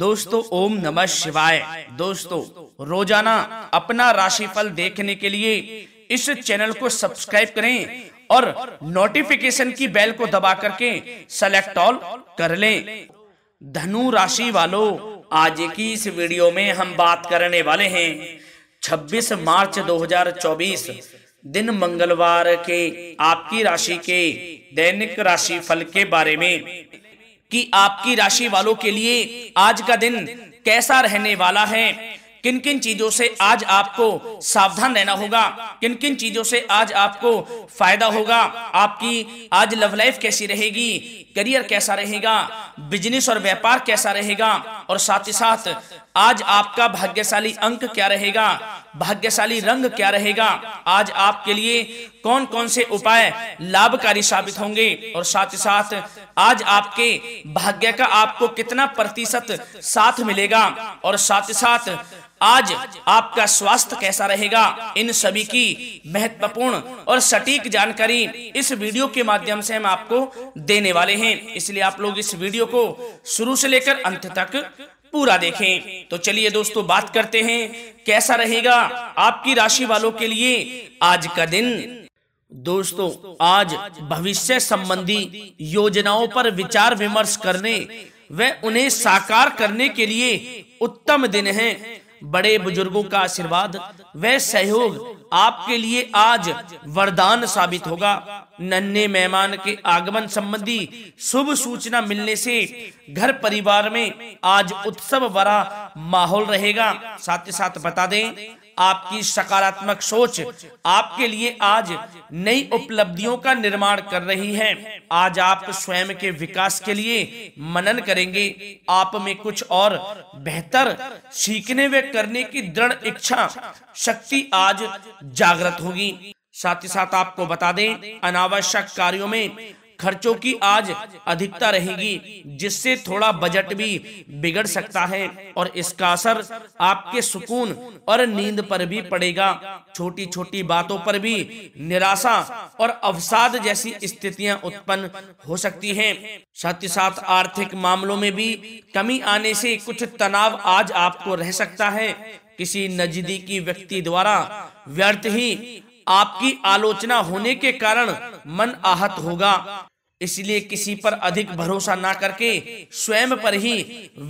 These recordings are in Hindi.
दोस्तों ओम नमः शिवाय दोस्तों रोजाना अपना राशिफल देखने के लिए इस चैनल को सब्सक्राइब करें और नोटिफिकेशन की बेल को दबा करके सेलेक्ट ऑल कर लें धनु राशि वालों आज की इस वीडियो में हम बात करने वाले हैं 26 मार्च 2024 दिन मंगलवार के आपकी राशि के दैनिक राशि फल के बारे में कि आपकी राशि वालों के लिए आज का दिन कैसा रहने वाला है किन किन चीजों से आज आपको सावधान रहना होगा किन किन चीजों से आज आपको फायदा होगा आपकी आज लव लाइफ कैसी रहेगी करियर कैसा रहेगा बिजनेस और व्यापार कैसा रहेगा और साथ ही साथ आज आपका भाग्यशाली अंक क्या रहेगा भाग्यशाली रंग क्या रहेगा आज आपके लिए कौन कौन से उपाय लाभकारी साबित होंगे और साथ ही साथ आज आपके भाग्य का आपको कितना प्रतिशत साथ मिलेगा और साथ ही साथ आज आपका स्वास्थ्य कैसा रहेगा इन सभी की महत्वपूर्ण और सटीक जानकारी इस वीडियो के माध्यम से हम आपको देने वाले हैं इसलिए आप लोग इस वीडियो को शुरू से लेकर अंत तक पूरा देखें तो चलिए दोस्तों बात करते हैं कैसा रहेगा आपकी राशि वालों के लिए आज का दिन दोस्तों आज भविष्य संबंधी योजनाओं पर विचार विमर्श करने व उन्हें साकार करने के लिए उत्तम दिन है बड़े बुजुर्गों का आशीर्वाद व सहयोग आपके लिए आज वरदान साबित होगा नन्हे मेहमान के आगमन संबंधी शुभ सूचना मिलने से घर परिवार में आज उत्सव भरा माहौल रहेगा साथ ही साथ बता दें आपकी सकारात्मक सोच आपके लिए आज नई उपलब्धियों का निर्माण कर रही है आज आप स्वयं के विकास के लिए मनन करेंगे आप में कुछ और बेहतर सीखने व करने की दृढ़ इच्छा शक्ति आज जागृत होगी साथ ही साथ आपको बता दें अनावश्यक कार्यों में खर्चों की आज अधिकता रहेगी जिससे थोड़ा बजट भी बिगड़ सकता है और इसका असर आपके सुकून और नींद पर भी पड़ेगा छोटी छोटी बातों पर भी निराशा और अवसाद जैसी स्थितियां उत्पन्न हो सकती हैं साथ ही साथ आर्थिक मामलों में भी कमी आने से कुछ तनाव आज आपको रह सकता है किसी नजदीकी व्यक्ति द्वारा व्यर्थ ही आपकी आलोचना होने के कारण मन आहत होगा इसलिए किसी पर अधिक भरोसा ना करके स्वयं पर ही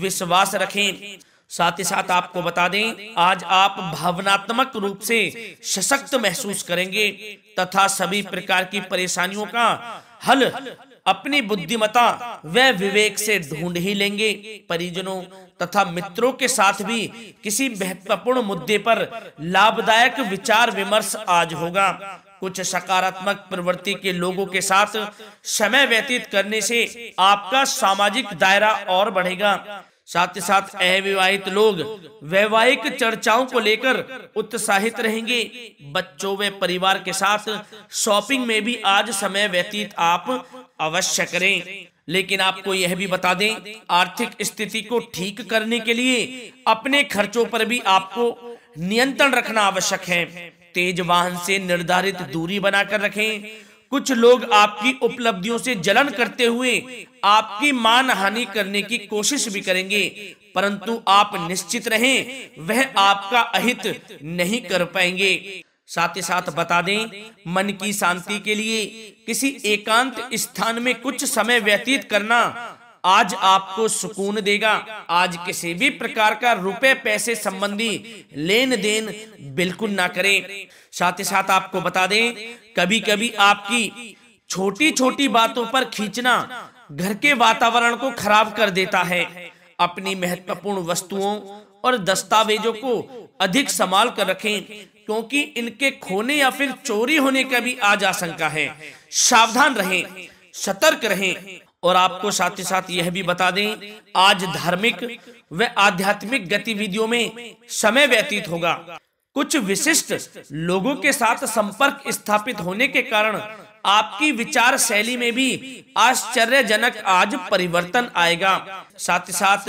विश्वास रखें साथ ही साथ आपको बता दें आज आप भावनात्मक रूप से सशक्त महसूस करेंगे तथा सभी प्रकार की परेशानियों का हल अपनी बुद्धिमता व विवेक से ढूंढ ही लेंगे परिजनों तथा मित्रों के साथ भी किसी महत्वपूर्ण मुद्दे पर लाभदायक विचार विमर्श आज होगा कुछ सकारात्मक प्रवृत्ति के लोगों के साथ समय व्यतीत करने से आपका सामाजिक दायरा और बढ़ेगा साथ ही साथ अविवाहित लोग वैवाहिक चर्चाओं को लेकर उत्साहित रहेंगे बच्चों व परिवार के साथ शॉपिंग में भी आज समय व्यतीत आप अवश्य करें लेकिन आपको यह भी बता दें आर्थिक स्थिति को ठीक करने के लिए अपने खर्चों पर भी आपको नियंत्रण रखना आवश्यक है तेज वाहन से निर्धारित दूरी बनाकर रखें कुछ लोग आपकी उपलब्धियों से जलन करते हुए आपकी मान हानि करने की कोशिश भी करेंगे परंतु आप निश्चित रहें वह आपका अहित नहीं कर पाएंगे साथ ही साथ बता दें मन की शांति के लिए किसी एकांत स्थान में कुछ समय व्यतीत करना आज आपको सुकून देगा आज किसी भी प्रकार का रुपए पैसे संबंधी लेन देन बिल्कुल ना करें साथ ही साथ आपको बता दें कभी कभी आपकी छोटी छोटी बातों पर खींचना घर के वातावरण को खराब कर देता है अपनी महत्वपूर्ण वस्तुओं और दस्तावेजों को अधिक संभाल कर रखें क्योंकि इनके खोने या फिर चोरी होने का भी आज आशंका है सावधान रहें सतर्क रहें और आपको साथ ही साथ यह भी बता दें आज धार्मिक व आध्यात्मिक गतिविधियों में समय व्यतीत होगा कुछ विशिष्ट लोगों के साथ संपर्क स्थापित होने के कारण आपकी विचार शैली में भी आश्चर्यजनक आज परिवर्तन आएगा साथ ही साथ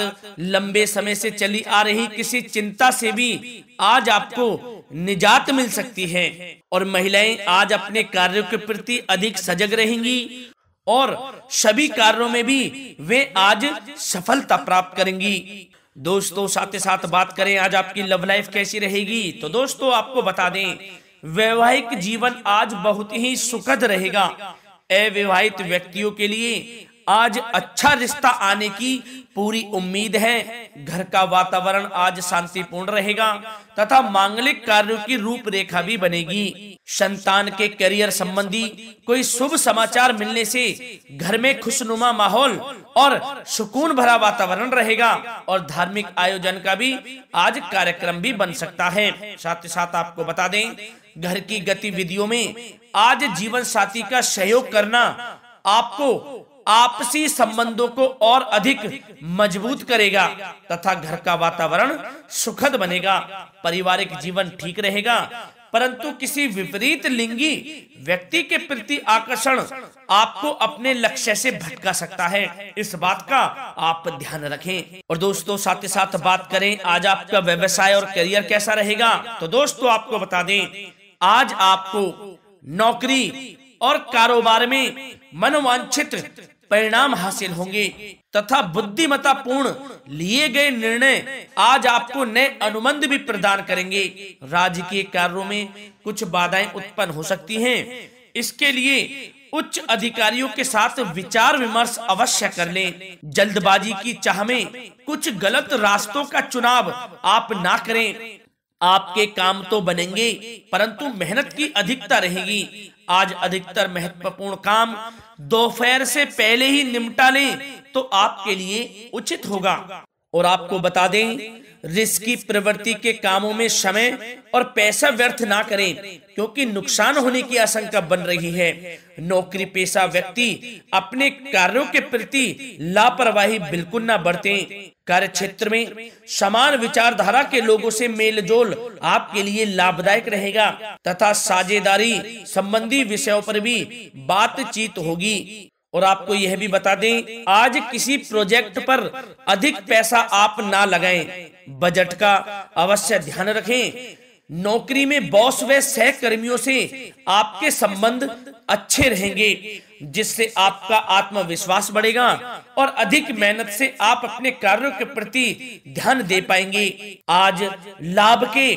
लंबे समय से चली आ रही किसी चिंता से भी आज आपको निजात मिल सकती है और महिलाएं आज अपने कार्यों के प्रति अधिक सजग रहेंगी और सभी कार्यों में भी वे आज सफलता प्राप्त करेंगी दोस्तों साथ ही साथ बात करें आज आपकी लव लाइफ कैसी रहेगी तो दोस्तों आपको बता दें वैवाहिक जीवन आज बहुत ही सुखद रहेगा अविवाहित व्यक्तियों के लिए आज अच्छा रिश्ता आने की पूरी उम्मीद है घर का वातावरण आज शांतिपूर्ण रहेगा तथा मांगलिक कार्यों की रूपरेखा भी बनेगी संतान के करियर संबंधी कोई शुभ समाचार मिलने से घर में खुशनुमा माहौल और सुकून भरा वातावरण रहेगा और धार्मिक आयोजन का भी आज कार्यक्रम भी बन सकता है साथ ही साथ आपको बता दें घर की गतिविधियों में आज जीवन साथी का सहयोग करना आपको आपसी संबंधों को और अधिक मजबूत करेगा तथा घर का वातावरण सुखद बनेगा पारिवारिक जीवन ठीक रहेगा परंतु किसी विपरीत लिंगी व्यक्ति के प्रति आकर्षण आपको अपने लक्ष्य से भटका सकता है इस बात का आप ध्यान रखें और दोस्तों साथ ही साथ बात करें आज आपका व्यवसाय और करियर कैसा रहेगा तो दोस्तों आपको बता दें आज आपको नौकरी और कारोबार में मनोवांछित परिणाम हासिल होंगे तथा बुद्धिमता पूर्ण लिए गए निर्णय आज आपको नए अनुबंध भी प्रदान करेंगे राजकीय कार्यों में कुछ बाधाएं उत्पन्न हो सकती हैं इसके लिए उच्च अधिकारियों के साथ विचार विमर्श अवश्य कर लें जल्दबाजी की चाह में कुछ गलत रास्तों का चुनाव आप ना करें आपके काम तो बनेंगे परंतु मेहनत की अधिकता रहेगी आज अधिकतर महत्वपूर्ण काम दोपहर से पहले ही निपटा लें तो आपके लिए उचित होगा और आपको बता दें रिस्क की प्रवृत्ति के कामों में समय और पैसा व्यर्थ ना करें क्योंकि नुकसान होने की आशंका बन रही है नौकरी पेशा व्यक्ति अपने कार्यों के प्रति लापरवाही बिल्कुल ना बरतें कार्य क्षेत्र में समान विचारधारा के लोगों से मेलजोल आपके लिए लाभदायक रहेगा तथा साझेदारी संबंधी विषयों पर भी बातचीत होगी और आपको यह भी बता दें आज किसी प्रोजेक्ट पर अधिक पैसा आप ना लगाएं बजट का अवश्य ध्यान रखें नौकरी में बॉस व सहकर्मियों से आपके संबंध अच्छे रहेंगे जिससे आपका आत्मविश्वास बढ़ेगा और अधिक मेहनत से आप अपने कार्यों के प्रति ध्यान दे पाएंगे आज लाभ के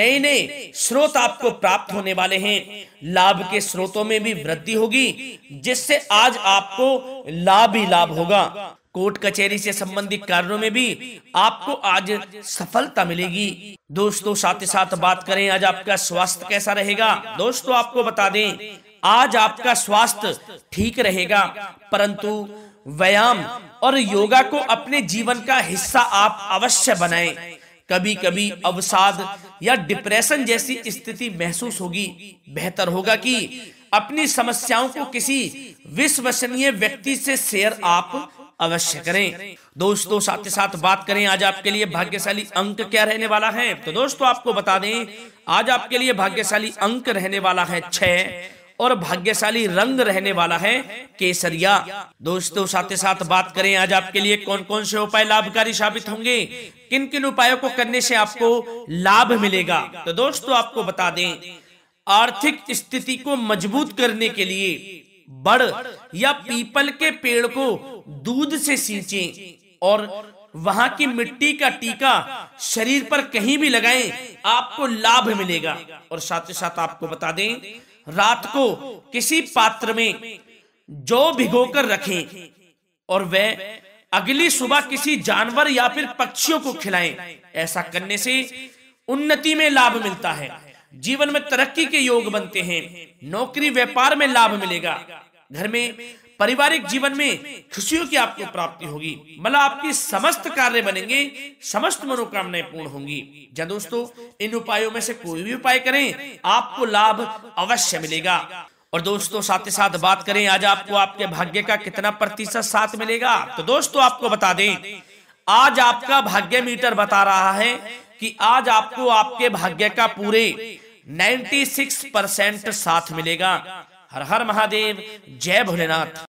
नए नए स्रोत आपको प्राप्त होने वाले हैं लाभ के स्रोतों में भी वृद्धि होगी जिससे आज आपको लाभ ही लाभ होगा कोर्ट कचहरी से संबंधित कार्यों में भी आपको आज सफलता मिलेगी दोस्तों साथ ही साथ बात करें आज आपका स्वास्थ्य कैसा रहेगा दोस्तों आपको बता दें आज आपका स्वास्थ्य ठीक रहेगा परंतु व्यायाम और योगा को अपने जीवन का हिस्सा आप अवश्य बनाएं। कभी कभी अवसाद या डिप्रेशन जैसी स्थिति महसूस होगी बेहतर होगा कि अपनी समस्याओं को किसी विश्वसनीय व्यक्ति से शेयर आप अवश्य करें दोस्तों साथ ही साथ बात करें आज आपके लिए भाग्यशाली अंक क्या रहने वाला है तो दोस्तों आपको बता दें आज आपके लिए भाग्यशाली अंक रहने वाला है छह और भाग्यशाली रंग रहने वाला है केसरिया दोस्तों साथ ही साथ बात करें आज आपके लिए कौन कौन से उपाय लाभकारी साबित होंगे किन किन उपायों को करने से आपको लाभ मिलेगा तो दोस्तों आपको बता दें आर्थिक स्थिति को मजबूत करने के लिए बड़ या पीपल के पेड़ को दूध से सींचे और वहां की मिट्टी का टीका शरीर पर कहीं भी लगाएं आपको लाभ मिलेगा और साथ ही साथ आपको बता दें रात को किसी पात्र में जो भिगोकर रखें और वह अगली सुबह किसी जानवर या फिर पक्षियों को खिलाएं ऐसा करने से उन्नति में लाभ मिलता है जीवन में तरक्की के योग बनते हैं नौकरी व्यापार में लाभ मिलेगा घर में पारिवारिक जीवन में खुशियों की आपको प्राप्ति होगी मतलब आपकी समस्त कार्य बनेंगे समस्त मनोकामनाएं पूर्ण होंगी जब दोस्तों इन उपायों में से कोई भी उपाय करें आपको लाभ अवश्य मिलेगा और दोस्तों साथ ही साथ बात करें आज आपको आपके भाग्य का कितना प्रतिशत साथ मिलेगा तो दोस्तों आपको बता दें आज आपका भाग्य मीटर बता रहा है कि आज आपको आपके भाग्य का पूरे 96 परसेंट साथ मिलेगा हर हर महादेव जय भोलेनाथ